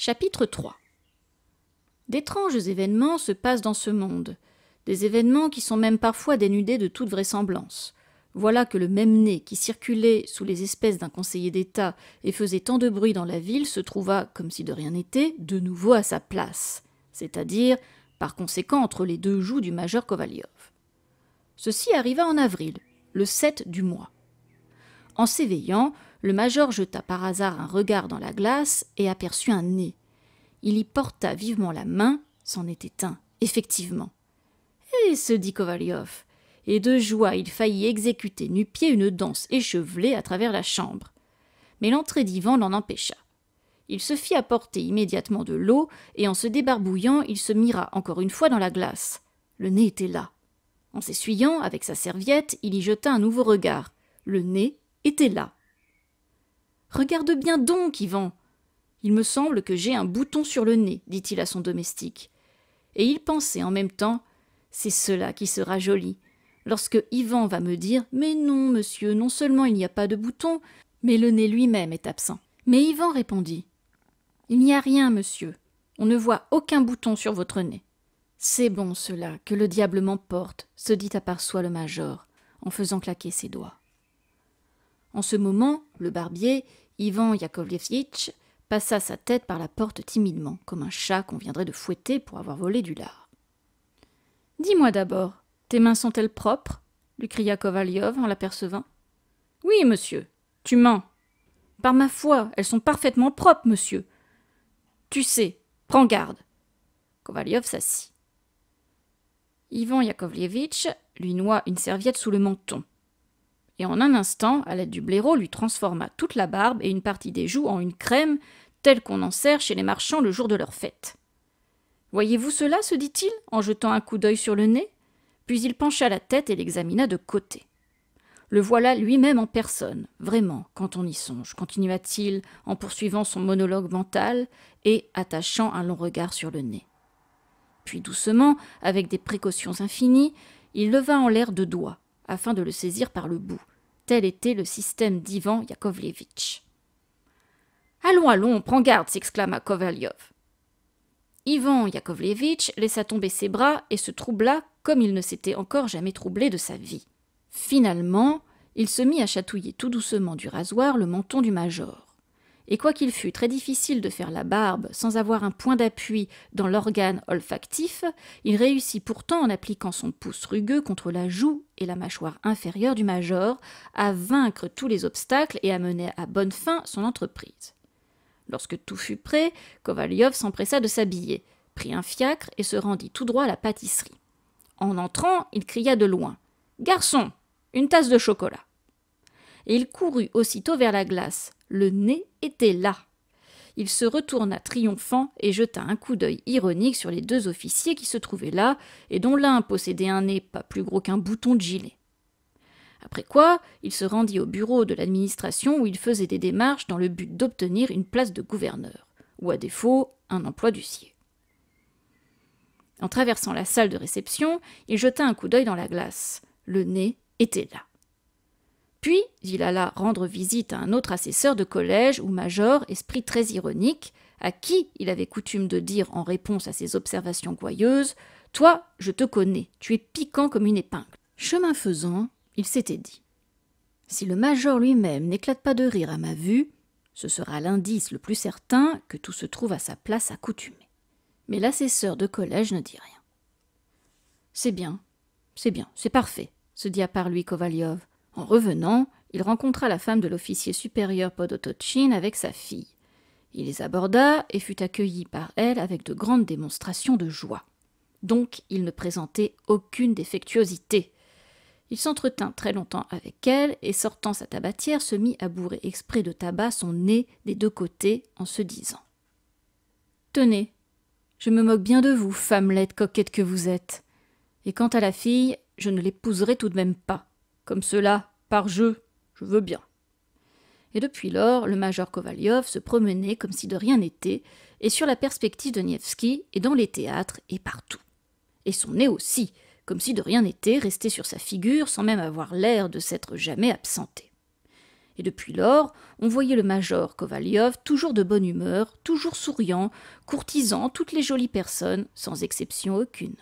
Chapitre 3 D'étranges événements se passent dans ce monde, des événements qui sont même parfois dénudés de toute vraisemblance. Voilà que le même nez qui circulait sous les espèces d'un conseiller d'État et faisait tant de bruit dans la ville se trouva, comme si de rien n'était, de nouveau à sa place, c'est-à-dire, par conséquent, entre les deux joues du major Kovalyov. Ceci arriva en avril, le 7 du mois. En s'éveillant, le major jeta par hasard un regard dans la glace et aperçut un nez. Il y porta vivement la main, c'en était un, effectivement. Et eh, se dit Kovalyov. et de joie il faillit exécuter nu-pied une danse échevelée à travers la chambre. Mais l'entrée d'Ivan l'en empêcha. Il se fit apporter immédiatement de l'eau, et en se débarbouillant, il se mira encore une fois dans la glace. Le nez était là. En s'essuyant, avec sa serviette, il y jeta un nouveau regard. Le nez était là. Regarde bien donc, Ivan. Il me semble que j'ai un bouton sur le nez, dit-il à son domestique. Et il pensait en même temps C'est cela qui sera joli. Lorsque Ivan va me dire Mais non, monsieur, non seulement il n'y a pas de bouton, mais le nez lui-même est absent. Mais Ivan répondit Il n'y a rien, monsieur. On ne voit aucun bouton sur votre nez. C'est bon cela, que le diable m'emporte, se dit à part soi le major, en faisant claquer ses doigts. En ce moment, le barbier, Ivan Yakovlevitch, passa sa tête par la porte timidement, comme un chat qu'on viendrait de fouetter pour avoir volé du lard. Dis-moi d'abord, tes mains sont-elles propres lui cria Kovalyov en l'apercevant. Oui, monsieur, tu mens. Par ma foi, elles sont parfaitement propres, monsieur. Tu sais, prends garde. Kovalyov s'assit. Ivan Yakovlevitch lui noie une serviette sous le menton et en un instant, à l'aide du blaireau, lui transforma toute la barbe et une partie des joues en une crème telle qu'on en sert chez les marchands le jour de leur fête. Voyez-vous cela se dit-il, en jetant un coup d'œil sur le nez Puis il pencha la tête et l'examina de côté. Le voilà lui-même en personne, vraiment, quand on y songe, continua-t-il en poursuivant son monologue mental et attachant un long regard sur le nez. Puis doucement, avec des précautions infinies, il leva en l'air deux doigts, afin de le saisir par le bout. Tel était le système d'Ivan Yakovlevitch. Allons, allons, prends garde s'exclama Kovalyov. Ivan Yakovlevitch laissa tomber ses bras et se troubla comme il ne s'était encore jamais troublé de sa vie. Finalement, il se mit à chatouiller tout doucement du rasoir le menton du major. Et quoiqu'il fût très difficile de faire la barbe sans avoir un point d'appui dans l'organe olfactif, il réussit pourtant en appliquant son pouce rugueux contre la joue et la mâchoire inférieure du major à vaincre tous les obstacles et à mener à bonne fin son entreprise. Lorsque tout fut prêt, Kovalyov s'empressa de s'habiller, prit un fiacre et se rendit tout droit à la pâtisserie. En entrant, il cria de loin Garçon, une tasse de chocolat et il courut aussitôt vers la glace. Le nez était là. Il se retourna triomphant et jeta un coup d'œil ironique sur les deux officiers qui se trouvaient là, et dont l'un possédait un nez pas plus gros qu'un bouton de gilet. Après quoi, il se rendit au bureau de l'administration où il faisait des démarches dans le but d'obtenir une place de gouverneur, ou à défaut, un emploi d'huissier. En traversant la salle de réception, il jeta un coup d'œil dans la glace. Le nez était là. Puis il alla rendre visite à un autre assesseur de collège ou major, esprit très ironique, à qui il avait coutume de dire en réponse à ses observations gouailleuses Toi, je te connais, tu es piquant comme une épingle. Chemin faisant, il s'était dit Si le major lui-même n'éclate pas de rire à ma vue, ce sera l'indice le plus certain que tout se trouve à sa place accoutumée. Mais l'assesseur de collège ne dit rien. C'est bien, c'est bien, c'est parfait, se dit à part lui Kovalyov. En revenant, il rencontra la femme de l'officier supérieur Podotochin avec sa fille. Il les aborda et fut accueilli par elle avec de grandes démonstrations de joie. Donc il ne présentait aucune défectuosité. Il s'entretint très longtemps avec elle et sortant sa tabatière se mit à bourrer exprès de tabac son nez des deux côtés en se disant Tenez, je me moque bien de vous, femmelette coquette que vous êtes. Et quant à la fille, je ne l'épouserai tout de même pas. Comme cela, par jeu, je veux bien. Et depuis lors, le major Kovalyov se promenait comme si de rien n'était, et sur la perspective de Nievski, et dans les théâtres, et partout. Et son nez aussi, comme si de rien n'était, restait sur sa figure sans même avoir l'air de s'être jamais absenté. Et depuis lors, on voyait le major Kovalyov toujours de bonne humeur, toujours souriant, courtisant toutes les jolies personnes, sans exception aucune.